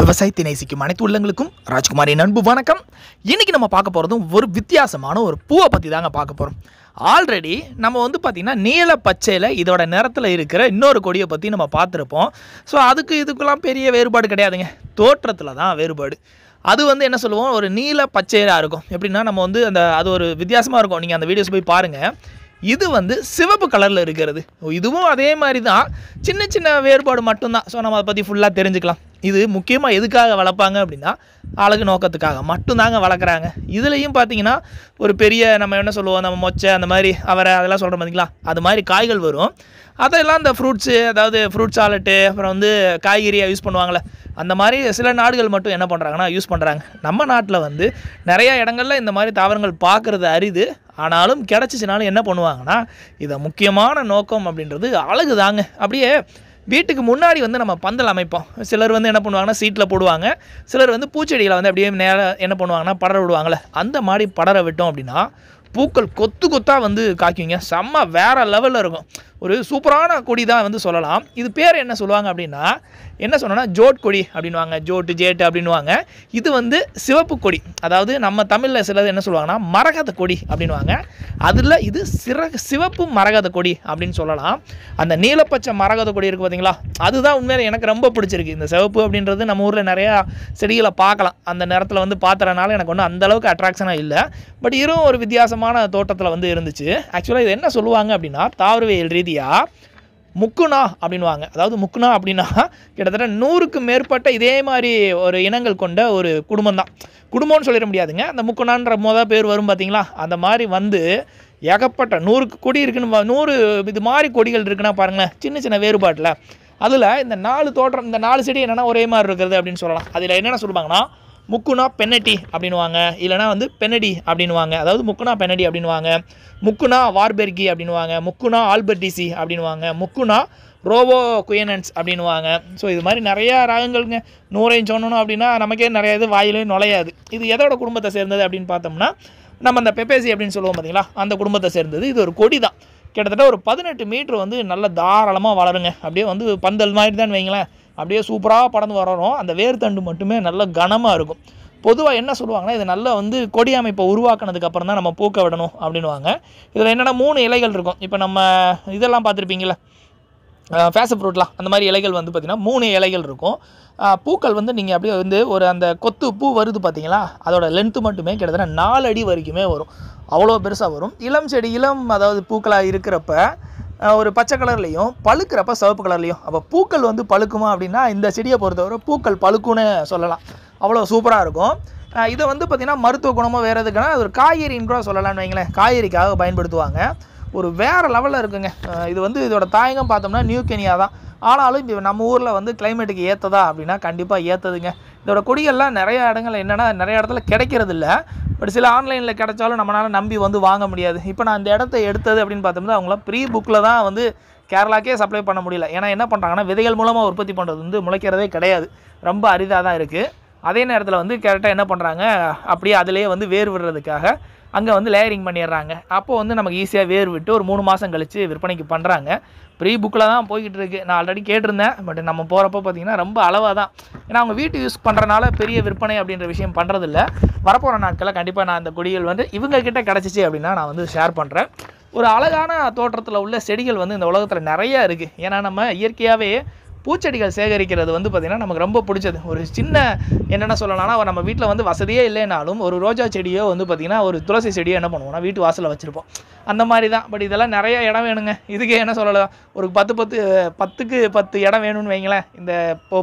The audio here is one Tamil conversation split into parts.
விவசாயத்தை நேசிக்கும் அனைத்து உள்ளங்களுக்கும் ராஜ்குமாரின் அன்பு வணக்கம் இன்றைக்கி நம்ம பார்க்க போகிறதும் ஒரு வித்தியாசமான ஒரு பூவை பற்றி தாங்க பார்க்க போகிறோம் ஆல்ரெடி நம்ம வந்து பார்த்திங்கன்னா நீல பச்சையில் இதோட நிறத்தில் இருக்கிற இன்னொரு கொடியை பற்றி நம்ம பார்த்துருப்போம் ஸோ அதுக்கு இதுக்கெல்லாம் பெரிய வேறுபாடு கிடையாதுங்க தோற்றத்தில் தான் வேறுபாடு அது வந்து என்ன சொல்லுவோம் ஒரு நீல பச்சையாக இருக்கும் எப்படின்னா நம்ம வந்து அந்த அது ஒரு வித்தியாசமாக இருக்கும் நீங்கள் அந்த வீடியோஸ் போய் பாருங்கள் இது வந்து சிவப்பு கலரில் இருக்கிறது இதுவும் அதே மாதிரி தான் சின்ன சின்ன வேறுபாடு மட்டும்தான் ஸோ நம்ம அதை பற்றி ஃபுல்லாக தெரிஞ்சுக்கலாம் இது முக்கியமாக எதுக்காக வளர்ப்பாங்க அப்படின்னா அழகு நோக்கத்துக்காக மட்டும்தாங்க வளர்க்குறாங்க இதுலேயும் பார்த்தீங்கன்னா ஒரு பெரிய நம்ம என்ன சொல்லுவோம் நம்ம மொச்சை அந்த மாதிரி அவரை அதெல்லாம் சொல்கிற பார்த்திங்களா அது மாதிரி காய்கள் வரும் அதெல்லாம் அந்த ஃப்ரூட்ஸு அதாவது ஃப்ரூட் சாலட்டு அப்புறம் வந்து காய்கறியாக யூஸ் பண்ணுவாங்களே அந்த மாதிரி சில நாடுகள் மட்டும் என்ன பண்ணுறாங்கன்னா யூஸ் பண்ணுறாங்க நம்ம நாட்டில் வந்து நிறையா இடங்களில் இந்த மாதிரி தாவரங்கள் பார்க்குறது அரிது ஆனாலும் கிடச்சிச்சினாலும் என்ன பண்ணுவாங்கன்னா இதை முக்கியமான நோக்கம் அப்படின்றது அழகு தாங்க அப்படியே வீட்டுக்கு முன்னாடி வந்து நம்ம பந்தல் அமைப்போம் சிலர் வந்து என்ன பண்ணுவாங்கன்னா சீட்டில் போடுவாங்க சிலர் வந்து பூச்செடிகளை வந்து அப்படியே நேராக என்ன பண்ணுவாங்கன்னா படர விடுவாங்களே அந்த மாதிரி படர விட்டோம் அப்படின்னா பூக்கள் கொத்து கொத்தாக வந்து காய்க்குவீங்க செம்ம வேறு லெவலில் இருக்கும் ஒரு சூப்பரான கொடி தான் வந்து சொல்லலாம் இது பேர் என்ன சொல்லுவாங்க அப்படின்னா என்ன சொன்னோன்னா ஜோட் கொடி அப்படின்வாங்க ஜோட்டு ஜேட்டு அப்படின்வாங்க இது வந்து சிவப்பு கொடி அதாவது நம்ம தமிழில் சிலது என்ன சொல்லுவாங்கன்னா மரகத கொடி அப்படின்வாங்க அதில் இது சிற சிவப்பு மரகத கொடி அப்படின்னு சொல்லலாம் அந்த நீலப்பச்சை மரகத கொடி இருக்குது பார்த்தீங்களா அதுதான் உண்மையில் எனக்கு ரொம்ப பிடிச்சிருக்கு இந்த சிவப்பு அப்படின்றது நம்ம ஊரில் நிறையா செடிகளை பார்க்கலாம் அந்த நேரத்தில் வந்து பார்த்துறதுனால எனக்கு ஒன்றும் அந்தளவுக்கு அட்ராக்ஷனாக இல்லை பட் இரும் ஒரு வித்தியாசமான தோட்டத்தில் வந்து இருந்துச்சு ஆக்சுவலாக இது என்ன சொல்லுவாங்க அப்படின்னா தாவரவியல் ரீதியாக முக்குனா அப்படின்வாங்க அதாவது முக்குனா அப்படின்னா கிட்டத்தட்ட நூறுக்கு மேற்பட்ட இதே மாதிரி ஒரு இனங்கள் கொண்ட ஒரு குடும்பம் தான் குடும்பம்னு சொல்லிட முடியாதுங்க அந்த முக்குனான்ற மோத பேர் வரும் பார்த்தீங்களா அந்த மாதிரி வந்து ஏகப்பட்ட நூறுக்கு கொடி இருக்குன்னு நூறு இது மாதிரி கொடிகள் இருக்குன்னா பாருங்களேன் சின்ன சின்ன வேறுபாட்டில் அதில் இந்த நாலு தோற்றம் இந்த நாலு செடி என்னென்னா ஒரே மாதிரி இருக்கிறது அப்படின்னு சொல்லலாம் அதில் என்னென்ன சொல்லுவாங்கன்னா முக்குனா பென்னடி அப்படின்வாங்க இல்லைனா வந்து பென்னடி அப்படின்வாங்க அதாவது முக்குனா பென்னடி அப்படின்வாங்க முக்குனா வார்பெர்கி அப்படின்வாங்க முக்குனா ஆல்பர்டிசி அப்படின்வாங்க முக்குனா ரோவோ குயனன்ஸ் அப்படின்வாங்க ஸோ இது மாதிரி நிறையா ராகங்கள்ங்க நூறையும் சொன்னணும் அப்படின்னா நமக்கே நிறைய இது வாயிலே நுழையாது இது எதோட குடும்பத்தை சேர்ந்தது அப்படின்னு பார்த்தோம்னா நம்ம அந்த பெப்பேசி அப்படின்னு சொல்லுவோம் பார்த்தீங்களா அந்த குடும்பத்தை சேர்ந்தது இது ஒரு கொடி தான் கிட்டத்தட்ட ஒரு பதினெட்டு மீட்ரு வந்து நல்ல தாராளமாக வளருங்க அப்படியே வந்து பந்தல் மாதிரி தான் வைங்களேன் அப்படியே சூப்பராக படந்து வரணும் அந்த வேர்த்தண்டு மட்டுமே நல்ல கனமாக இருக்கும் பொதுவாக என்ன சொல்லுவாங்கன்னா இது நல்லா வந்து கொடி அமைப்பை உருவாக்கினதுக்கு அப்புறம் தான் நம்ம பூக்க விடணும் அப்படின்வாங்க இதில் என்னென்னா மூணு இலைகள் இருக்கும் இப்போ நம்ம இதெல்லாம் பார்த்துருப்பீங்களே ஃபேசப் ஃப்ரூட்லாம் அந்த மாதிரி இலைகள் வந்து பார்த்திங்கன்னா மூணு இலைகள் இருக்கும் பூக்கள் வந்து நீங்கள் அப்படியே வந்து ஒரு அந்த கொத்து பூ வருது பார்த்தீங்களா அதோட லென்த்து மட்டுமே கிட்டத்தட்ட நாலு அடி வரைக்குமே வரும் அவ்வளோ பெருசாக வரும் இளம் செடி இளம் அதாவது பூக்களாக இருக்கிறப்ப ஒரு பச்சை கலர்லேயும் பழுக்கிறப்ப சிவப்பு கலர்லேயும் அப்போ பூக்கள் வந்து பழுக்குமா அப்படின்னா இந்த செடியை பொறுத்தவரை பூக்கள் பழுக்குன்னு சொல்லலாம் அவ்வளோ சூப்பராக இருக்கும் இதை வந்து பார்த்திங்கன்னா மருத்துவ குணமோ வேறு எதுக்குன்னா அது ஒரு காய்கறின்னு கூட சொல்லலாம்னு வைங்களேன் காய்கறிக்காக பயன்படுத்துவாங்க ஒரு வேறு லெவலில் இருக்குங்க இது வந்து இதோட தாயகம் பார்த்தோம்னா நியூ கெனியா தான் ஆனாலும் இப்போ நம்ம ஊரில் வந்து கிளைமேட்டுக்கு ஏற்றதா அப்படின்னா கண்டிப்பாக ஏற்றதுங்க இதோட கொடிகள்லாம் நிறைய இடங்கள் என்னென்னா நிறைய இடத்துல கிடைக்கிறது இல்லை பட் சில ஆன்லைனில் கிடைச்சாலும் நம்மளால் நம்பி வந்து வாங்க முடியாது இப்போ நான் அந்த இடத்த எடுத்தது அப்படின்னு பார்த்தோம்னா அவங்களாம் ப்ரீ புக்கில் தான் வந்து கேரளாக்கே சப்ளை பண்ண முடியல ஏன்னா என்ன பண்ணுறாங்கன்னா விதைகள் மூலமாக உற்பத்தி பண்ணுறது வந்து முளைக்கிறதே கிடையாது ரொம்ப அரிதாக தான் இருக்குது அதே நேரத்தில் வந்து கரெக்டாக என்ன பண்ணுறாங்க அப்படியே அதிலேயே வந்து வேர் விடுறதுக்காக அங்கே வந்து லேயரிங் பண்ணிடுறாங்க அப்போது வந்து நமக்கு ஈஸியாக வேர் விட்டு ஒரு மூணு மாதம் கழித்து விற்பனைக்கு பண்ணுறாங்க ப்ரீ புக்கில் தான் போய்கிட்டு இருக்குது நான் ஆல்ரெடி கேட்டிருந்தேன் பட் நம்ம போகிறப்ப பார்த்திங்கன்னா ரொம்ப அளவாக தான் ஏன்னா அவங்க வீட்டு யூஸ் பண்ணுறனால பெரிய விற்பனை அப்படின்ற விஷயம் பண்ணுறதில்ல வரப்போகிற நாட்களில் கண்டிப்பாக நான் அந்த கொடிகள் வந்து இவங்கக்கிட்ட கிடச்சிச்சு அப்படின்னா நான் வந்து ஷேர் பண்ணுறேன் ஒரு அழகான தோற்றத்தில் உள்ள செடிகள் வந்து இந்த உலகத்தில் நிறையா இருக்குது ஏன்னா நம்ம இயற்கையாகவே பூச்செடிகள் சேகரிக்கிறது வந்து பார்த்திங்கன்னா நமக்கு ரொம்ப பிடிச்சது ஒரு சின்ன என்னென்ன சொல்லலாம்னா நம்ம வீட்டில் வந்து வசதியே இல்லைனாலும் ஒரு ரோஜா செடியோ வந்து பார்த்திங்கன்னா ஒரு துளசி செடியோ என்ன பண்ணுவோம்னா வீட்டு வாசலில் வச்சுருப்போம் அந்த மாதிரி தான் பட் இதெல்லாம் நிறைய இடம் வேணுங்க இதுக்கே என்ன சொல்லலாம் ஒரு பத்து பத்து பத்துக்கு பத்து இடம் வேணும்னு வைங்களேன் இந்த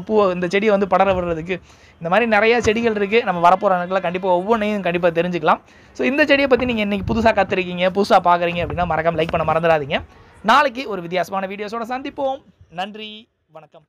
பூ இந்த செடியை வந்து படர விடுறதுக்கு இந்த மாதிரி நிறையா செடிகள் இருக்குது நம்ம வரப்போகிற நாட்களில் கண்டிப்பாக ஒவ்வொன்றையும் கண்டிப்பாக தெரிஞ்சுக்கலாம் ஸோ இந்த செடியை பற்றி நீங்கள் இன்றைக்கி புதுசாக கற்றுருக்கீங்க புதுசாக பார்க்குறீங்க அப்படின்னா மறக்காமல் லைக் பண்ண மறந்துடாதீங்க நாளைக்கு ஒரு வித்தியாசமான வீடியோஸோட சந்திப்போம் நன்றி வணக்கம்